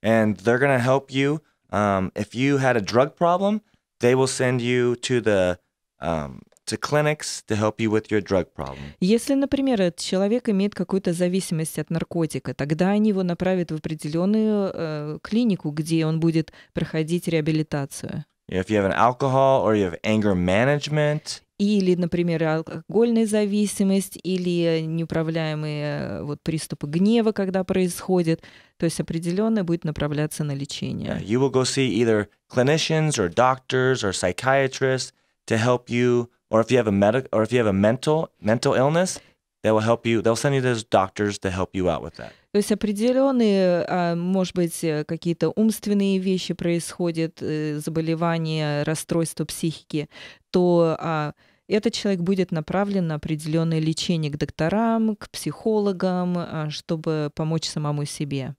and they're going to help you. Um, if you had a drug problem, they will send you to the um, to clinics to help you with your drug problem. Если, например, этот человек имеет какую-то зависимость от наркотика, тогда они его направят в определенную э, клинику, где он будет проходить реабилитацию. If you have an alcohol or you have anger management. или, например, алкогольная зависимость, или неуправляемые э, вот, приступы гнева, когда происходит. То есть определенно будет направляться на лечение. Yeah, you will go see either clinicians or doctors or psychiatrists to help you, or if you have a medical, or if you have a mental mental illness, they will help you. They'll send you those doctors to help you out with that. То есть определенные, а, может быть, э, какие-то умственные вещи происходят, э, заболевания, расстройства психики, то а, этот человек будет направлен на определенное лечение к докторам, к психологам, чтобы помочь самому себе.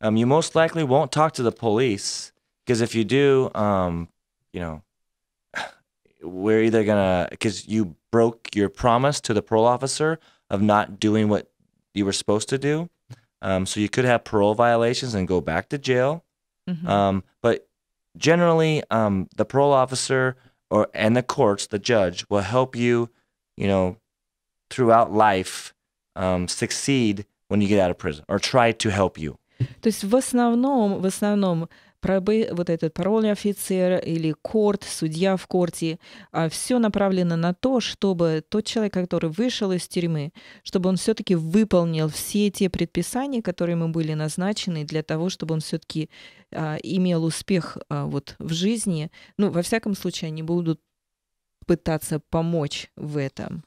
Um, you most likely won't talk to the police because if you do, um, you know, we're either gonna because you broke your promise to the parole officer of not doing what you were supposed to do, um, so you could have parole violations and go back to jail. Mm-hmm. Um, but generally, um, the parole officer or and the courts, the judge, will help you, you know, throughout life um, succeed when you get out of prison or try to help you. То есть в основном, в основном пробы, вот этот пароль офицер или корт, судья в корте, а все направлено на то, чтобы тот человек, который вышел из тюрьмы, чтобы он все-таки выполнил все те предписания, которые ему были назначены для того, чтобы он все-таки а, имел успех а, вот в жизни. Ну, во всяком случае, они будут пытаться помочь в этом.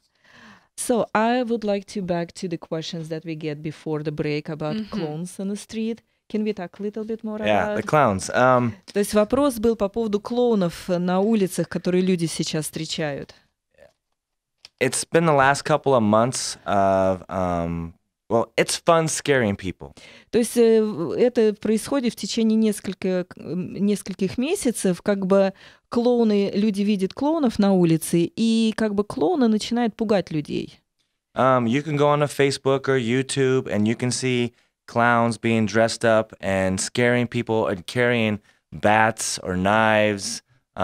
So I would like to back to the questions that we get before the break about mm-hmm. clones on the street. Can we talk a little bit more about... Yeah, the clowns. Um... То есть вопрос был по поводу клоунов на улицах, которые люди сейчас встречают. It's been the last couple of months of um, Well, it's fun scaring people. То есть э, это происходит в течение нескольких нескольких месяцев, как бы клоуны, люди видят клоунов на улице, и как бы клоуны начинают пугать людей. Um, you can go on Facebook or YouTube and you can see clowns being dressed up and scaring people and carrying bats or knives.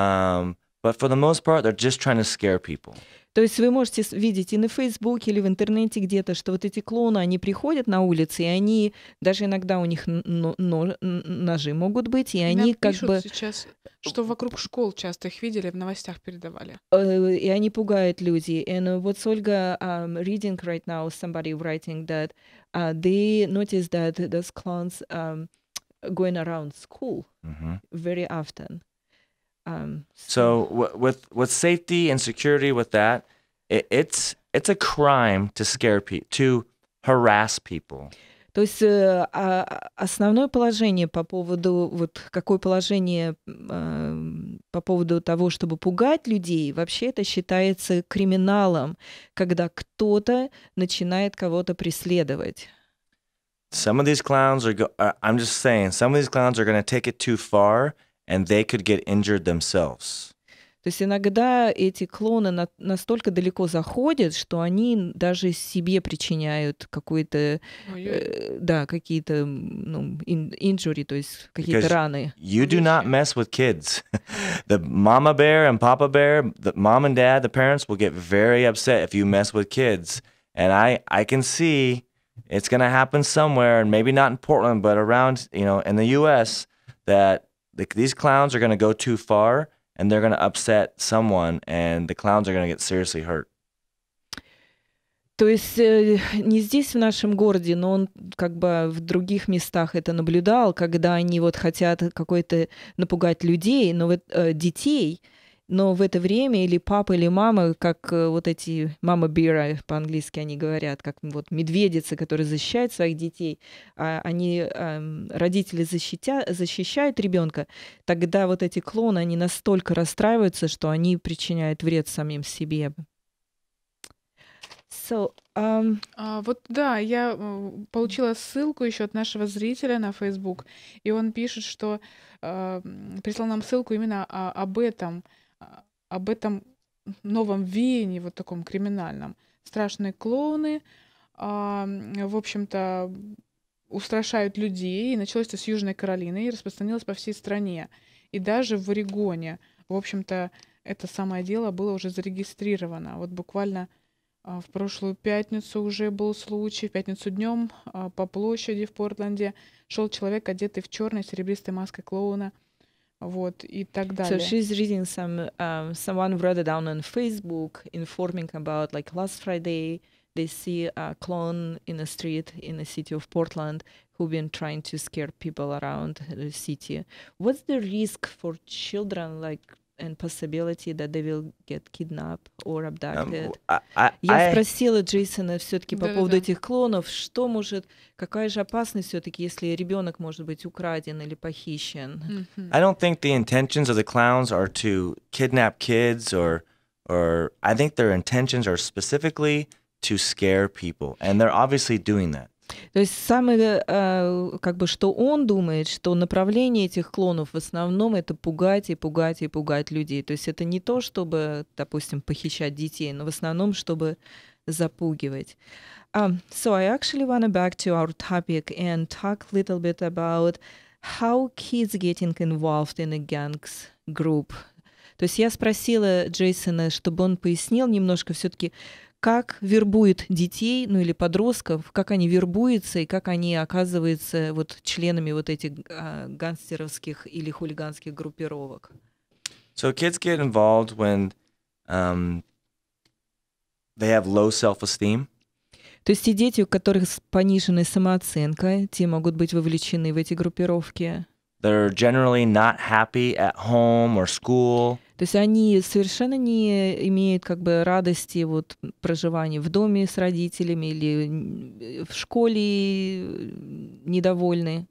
Um, but for the most part, they're just trying to scare people. То есть вы можете видеть и на Фейсбуке, или в интернете где-то, что вот эти клоны, они приходят на улицы и они, даже иногда у них но, ножи могут быть, и они как бы... сейчас, что вокруг школ часто их видели, в новостях передавали. Э, и они пугают люди And what's Olga um, reading right now, somebody writing that uh, they noticed that those clones um, going around school mm-hmm. very often. Um, so, so w- with with safety and security, with that, it, it's it's a crime to scare people, to harass people. То есть э, а, основное положение по поводу, вот какое положение а, по поводу того, чтобы пугать людей, вообще это считается криминалом, когда кто-то начинает кого-то преследовать. Some of these clowns are, go- uh, I'm just saying, some of these clowns are going to take it too far and they could get injured themselves. То есть иногда эти клоны на, настолько далеко заходят, что они даже себе причиняют то э, да, какие-то ну, in, injury, то есть какие-то раны. You do not mess with kids. the mama bear and papa bear, the mom and dad, the parents will get very upset if you mess with kids. And I, I can see it's going to happen somewhere, and maybe not in Portland, but around, you know, in the U.S., that the, these clowns are going to go too far and they're going to upset someone, and the clowns are going to get seriously hurt. То есть э, не здесь, в нашем городе, но он как бы в других местах это наблюдал, когда они вот хотят какой-то напугать людей, но вот э, детей, но в это время или папа, или мама, как э, вот эти мама бира по-английски они говорят, как вот медведицы которые защищают своих детей, а, они, эм, родители защитя, защищают ребенка, тогда вот эти клоны, они настолько расстраиваются, что они причиняют вред самим себе. So, um... а, вот да, я э, получила ссылку еще от нашего зрителя на Facebook, и он пишет, что э, прислал нам ссылку именно о, об этом. А, об этом новом веянии, вот таком криминальном. Страшные клоуны, а, в общем-то, устрашают людей. И началось это с Южной Каролины и распространилось по всей стране. И даже в Орегоне, в общем-то, это самое дело было уже зарегистрировано. Вот буквально а, в прошлую пятницу уже был случай. В пятницу днем по площади в Портленде шел человек, одетый в черной серебристой маской клоуна – вот и так далее. So she's reading some um, someone wrote it down on Facebook informing about like last Friday they see a clone in a street in the city of Portland who've been trying to scare people around the city. What's the risk for children like and possibility that they will get kidnapped or abducted. Um, I, I, Я э, спросила Джейсона все-таки по поводу этих клонов, что может, какая же опасность все-таки, если ребенок может быть украден или похищен. I don't think the intentions of the clowns are to kidnap kids or or I think their intentions are specifically to scare people and they're obviously doing that. То есть самое, э, как бы, что он думает, что направление этих клонов в основном это пугать и пугать и пугать людей. То есть это не то, чтобы, допустим, похищать детей, но в основном, чтобы запугивать. Um, so I actually want to back to our topic and talk a little bit about how kids getting involved in a gangs group. То есть я спросила Джейсона, чтобы он пояснил немножко все-таки, uh, как вербует детей, ну или подростков, как они вербуются и как они оказываются вот членами вот этих э, гангстеровских или хулиганских группировок. So kids get involved when um, they have low self-esteem. То есть те дети, у которых пониженная самооценка, те могут быть вовлечены в эти группировки. They're generally not happy at home or school. То есть они совершенно не имеют как бы радости вот проживания в доме с родителями или в школе э, недовольны.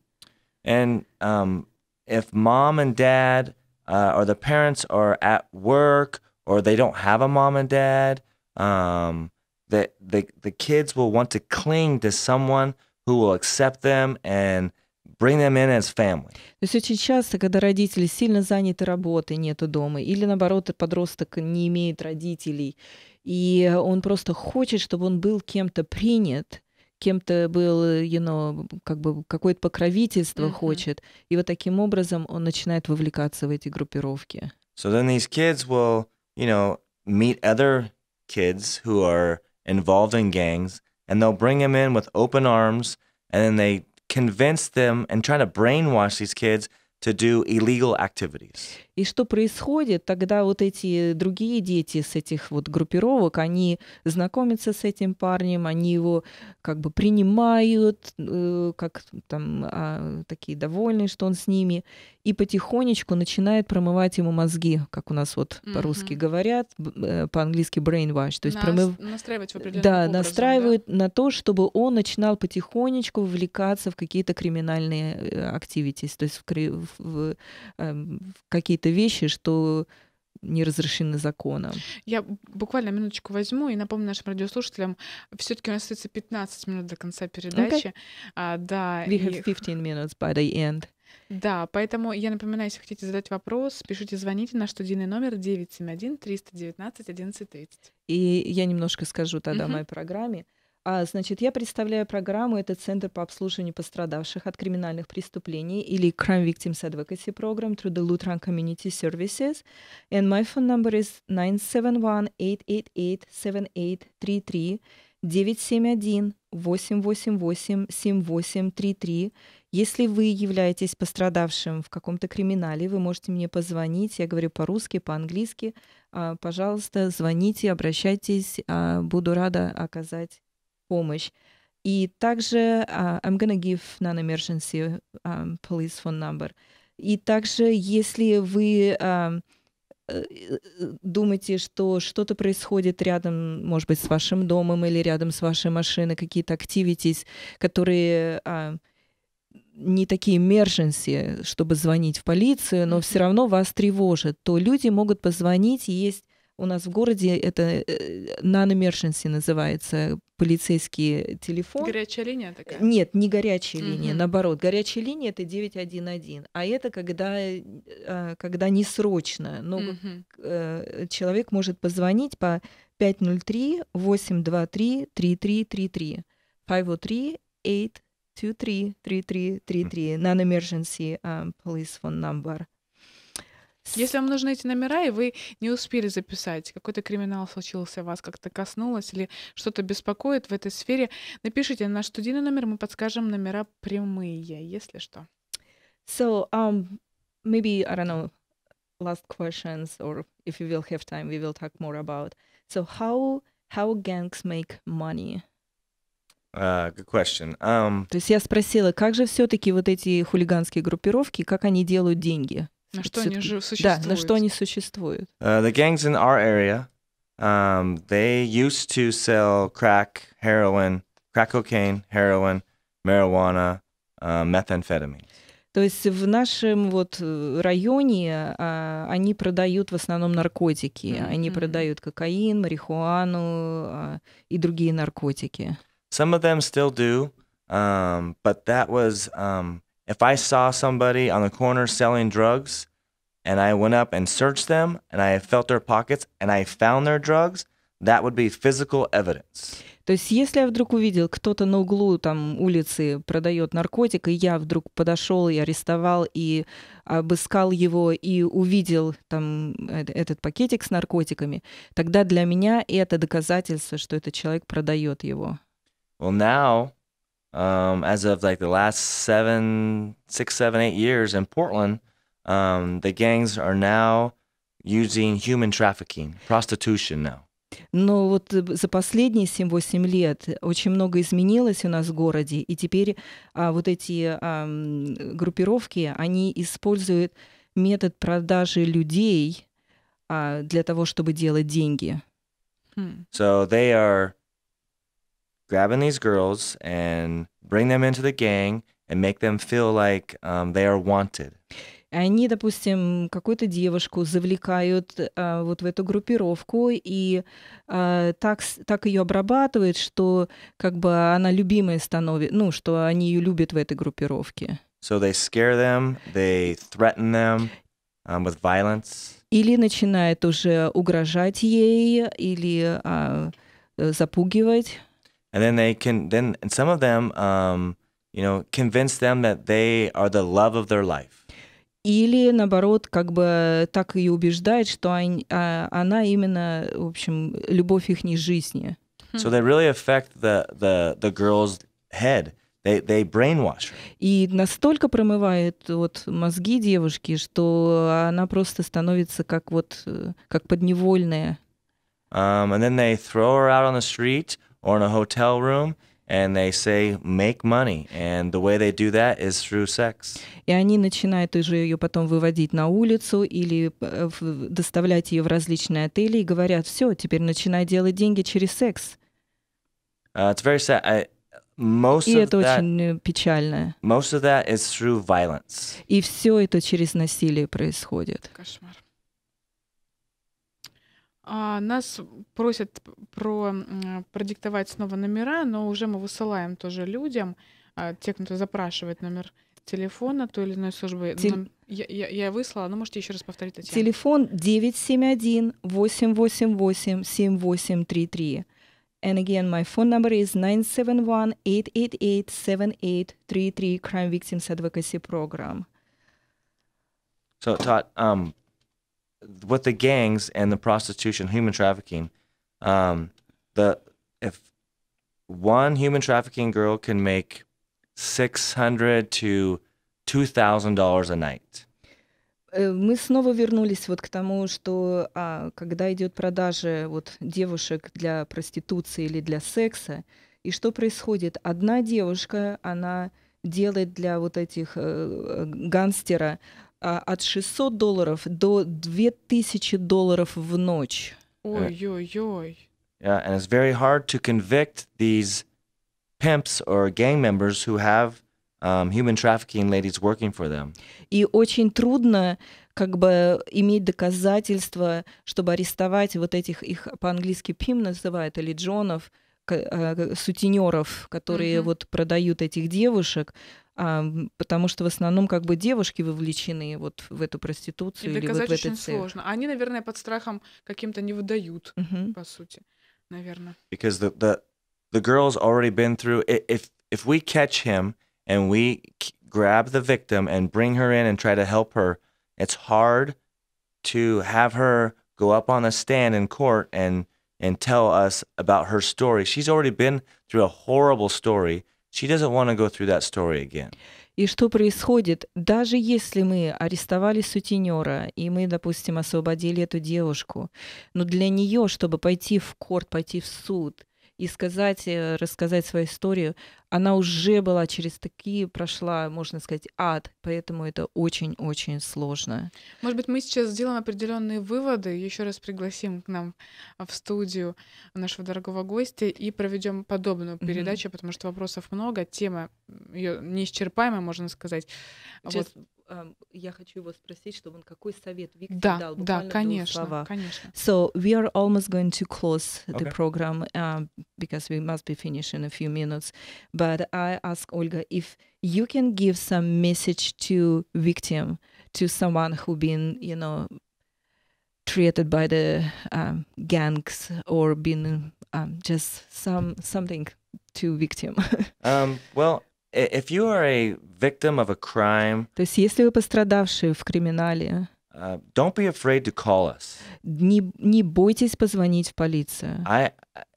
And um, if mom and dad uh, or the parents are at work or they don't have a mom and dad, um, the, the, the kids will want to cling to someone who will accept them and – Bring them in as family. То есть очень часто, когда родители сильно заняты работой, нету дома, или наоборот, подросток не имеет родителей, и он просто хочет, чтобы он был кем-то принят, кем-то был, you know, как бы какое-то покровительство mm-hmm. хочет, и вот таким образом он начинает вовлекаться в эти группировки. So then these kids will, you know, meet other kids who are involved in gangs, and they'll bring them in with open arms, and then they convince them and trying to brainwash these kids to do illegal activities. И что происходит, тогда вот эти другие дети с этих вот группировок, они знакомятся с этим парнем, они его как бы принимают, э, как там а, такие довольные, что он с ними, и потихонечку начинает промывать ему мозги, как у нас вот mm-hmm. по-русски говорят, э, по-английски brainwash. То есть Нас, промыв... настраивать в определенном Да, образом, настраивают да? на то, чтобы он начинал потихонечку вовлекаться в какие-то криминальные активитис, э, то есть в, в, в, эм, в какие-то вещи, что не разрешены законом. Я буквально минуточку возьму и напомню нашим радиослушателям, все таки у нас остается 15 минут до конца передачи. Okay. А, да, We have 15 minutes by the end. Да, поэтому я напоминаю, если хотите задать вопрос, пишите, звоните. Наш студийный номер 971-319-1130. И я немножко скажу тогда Uh-huh. моей программе. А, значит, я представляю программу, это Центр по обслуживанию пострадавших от криминальных преступлений или Crime Victims Advocacy Program through the Lutheran Community Services. And my phone number is 971-888-7833. 971-888-7833. Если вы являетесь пострадавшим в каком-то криминале, вы можете мне позвонить. Я говорю по-русски, по-английски. А, пожалуйста, звоните, обращайтесь. А, буду рада оказать помощь. И также а, I'm gonna give non-emergency police phone number. И также, если вы Э, э, э, думаете, что что-то происходит рядом, может быть, с вашим домом или рядом с вашей машиной, какие-то активитис, которые а, не такие emergency, чтобы звонить в полицию, но все равно вас тревожит, то люди могут позвонить, есть у нас в городе это non-emergency э, называется полицейский телефон. Горячая линия такая? Нет, не горячая mm-hmm. линия, наоборот. Горячая линия — это 911, а это когда, а, когда не срочно. Но mm-hmm. человек может позвонить по 503-823-3333. 503-823-3333. Non-emergency um, police phone number. Если вам нужны эти номера, и вы не успели записать, какой-то криминал случился, вас как-то коснулось или что-то беспокоит в этой сфере, напишите наш студийный номер, мы подскажем номера прямые, если что. So, um, maybe, I don't know, last questions, or if you will have time, we will talk more about. So, how, how gangs make money? Uh, good question. Um... То есть я спросила, как же все-таки вот эти хулиганские группировки, как они делают деньги? На что они же существуют. Да, на что они существуют. Uh, the gangs in our area, um, they used to sell crack, heroin, crack cocaine, heroin, marijuana, uh, methamphetamine. То есть в нашем вот э, районе а, они продают в основном наркотики. Mm-hmm. Они продают кокаин, марихуану а, и другие наркотики. Some of them still do, um, but that was um, If I saw somebody on the corner selling drugs and I went up and searched them and I felt their pockets and I found their drugs, that would be physical evidence. То есть, если я вдруг увидел, кто-то на углу там улицы продает наркотик, и я вдруг подошел и арестовал и обыскал его и увидел там этот пакетик с наркотиками, тогда для меня это доказательство, что этот человек продает его. Well, now um, as of like the last seven, six, seven, eight years in Portland, um, the gangs are now using human trafficking, prostitution now. Но ну, вот э, за последние 7-8 лет очень много изменилось у нас в городе, и теперь а, вот эти а, группировки, они используют метод продажи людей а, для того, чтобы делать деньги. Хм. So they are grabbing these girls and bring them into the gang and make them feel like um, they are wanted. Они, допустим, какую-то девушку завлекают а, вот в эту группировку и а, так, так ее обрабатывают, что как бы она любимая становится, ну, что они ее любят в этой группировке. So they scare them, they threaten them um, with violence. Или начинает уже угрожать ей, или а, запугивать. and then they can then and some of them um, you know convince them that they are the love of their life или наоборот как бы так и убеждает что они, а, она именно в общем любовь их не жизни so they really affect the the the girl's head They, they brainwash her. И настолько промывает вот мозги девушки, что она просто становится как вот э, как подневольная. Um, and then they throw her out on the street, or in a hotel room, and they say make money, and the way they do that is through sex. И они начинают уже ее потом выводить на улицу или э, доставлять ее в различные отели и говорят, все, теперь начинай делать деньги через секс. Uh, it's very sad. I, most и of это that, очень э, печально. Most of that is through violence. И все это через насилие происходит. Кошмар. А, нас просят про, продиктовать снова номера, но уже мы высылаем тоже людям, а, те, кто запрашивает номер телефона той или иной службы. Тел... Я, я, я выслала, но можете еще раз повторить. Татьяна. Телефон 971-888-7833. And again, my phone number is 971-888-7833 Crime Victims Advocacy Program. So, Todd, um, with the gangs and the prostitution, human trafficking, um, the if one human trafficking girl can make six hundred to two thousand dollars a night. Э, мы снова вернулись вот к тому, что а, когда идет продажа вот девушек для проституции или для секса, и что происходит? Одна девушка, она делает для вот этих э, э гангстера а, от 600 долларов до 2000 долларов в ночь. Ой-ой-ой. Э. Yeah, and it's very hard to convict these pimps or gang members who have um, human trafficking ladies working for them. И очень трудно как бы иметь доказательства, чтобы арестовать вот этих их по-английски пим называют или джонов, э, сутенеров, которые mm-hmm. вот продают этих девушек, потому что в основном как бы девушки вовлечены вот в эту проституцию и или доказать вот в очень цех. сложно. Они, наверное, под страхом каким-то не выдают, uh-huh. по сути, наверное. Because the, the the girl's already been through. If if we catch him and we grab the victim and bring her in and try to help her, it's hard to have her go up on the stand in court and and tell us about her story. She's already been through a horrible story She doesn't want to go through that story again. И что происходит, даже если мы арестовали сутенера, и мы, допустим, освободили эту девушку, но для нее, чтобы пойти в корт, пойти в суд, и сказать, э, рассказать свою историю. Она уже была через такие, прошла, можно сказать, ад, поэтому это очень-очень сложно. Может быть, мы сейчас сделаем определенные выводы, еще раз пригласим к нам в студию нашего дорогого гостя и проведем подобную передачу, mm-hmm. потому что вопросов много, тема ее неисчерпаемая, можно сказать. Сейчас... Вот я хочу его спросить, чтобы он какой совет Виктор да, дал да, конечно, слова. конечно. So we are almost going to close okay. the program uh, because we must be finished in a few minutes. But I ask Olga if you can give some message to victim, to someone who been, you know, treated by the um, gangs or been um, just some something to victim. um, well, if you are a victim of a crime, то есть если вы пострадавшие в криминале, uh, don't be afraid to call us. Не, не бойтесь позвонить в полицию. I,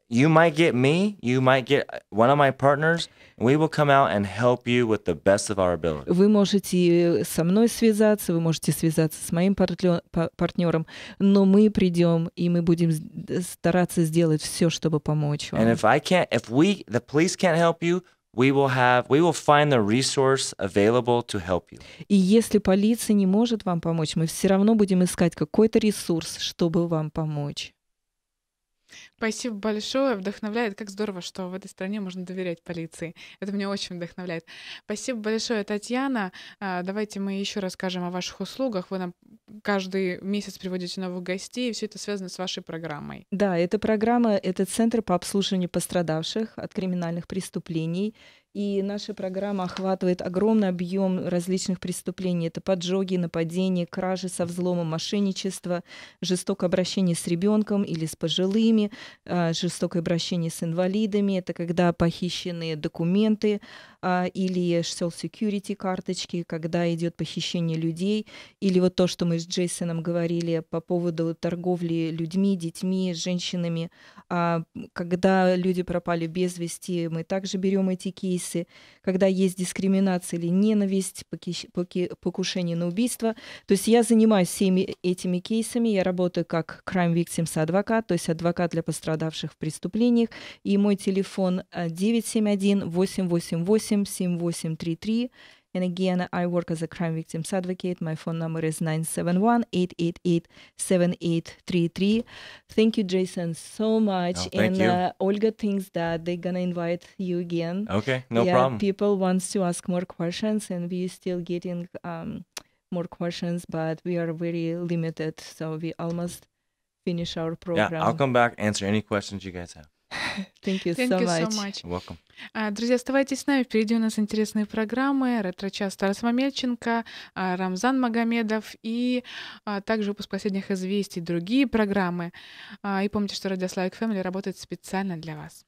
you might get me, you might get one of my partners, and we will come out and help you with the best of our ability. Вы можете э, со мной связаться, вы можете связаться с моим партнером, но мы придем и мы будем э, стараться сделать все, чтобы помочь вам. And if I can't, if we, the police can't help you, we will have, we will find the resource available to help you. И если полиция не может вам помочь, мы все равно будем искать какой-то ресурс, чтобы вам помочь. Спасибо большое. Вдохновляет. Как здорово, что в этой стране можно доверять полиции. Это меня очень вдохновляет. Спасибо большое, Татьяна. А, давайте мы еще расскажем о ваших услугах. Вы нам каждый месяц приводите новых гостей, и все это связано с вашей программой. Да, эта программа — это Центр по обслуживанию пострадавших от криминальных преступлений. И наша программа охватывает огромный объем различных преступлений. Это поджоги, нападения, кражи со взломом, мошенничество, жестокое обращение с ребенком или с пожилыми, а, жестокое обращение с инвалидами. Это когда похищены документы а, или social security карточки, когда идет похищение людей. Или вот то, что мы с Джейсоном говорили по поводу торговли людьми, детьми, женщинами. А, когда люди пропали без вести, мы также берем эти кейсы классе, когда есть дискриминация или ненависть, покушение на убийство. То есть я занимаюсь всеми этими кейсами. Я работаю как crime victims адвокат, то есть адвокат для пострадавших в преступлениях. И мой телефон 971 888 7833. And again, I work as a crime victims advocate. My phone number is 971 888 7833. Thank you, Jason, so much. Oh, and uh, Olga thinks that they're going to invite you again. Okay, no yeah, problem. People wants to ask more questions, and we're still getting um, more questions, but we are very limited. So we almost finish our program. Yeah, I'll come back, answer any questions you guys have. Thank you so Thank you so much. Welcome. А, друзья, оставайтесь с нами. Впереди у нас интересные программы. Ретро-час Тарас Мамельченко, а, Рамзан Магомедов и а, также выпуск последних известий, другие программы. И помните, что Радио Славик Family работает специально для вас.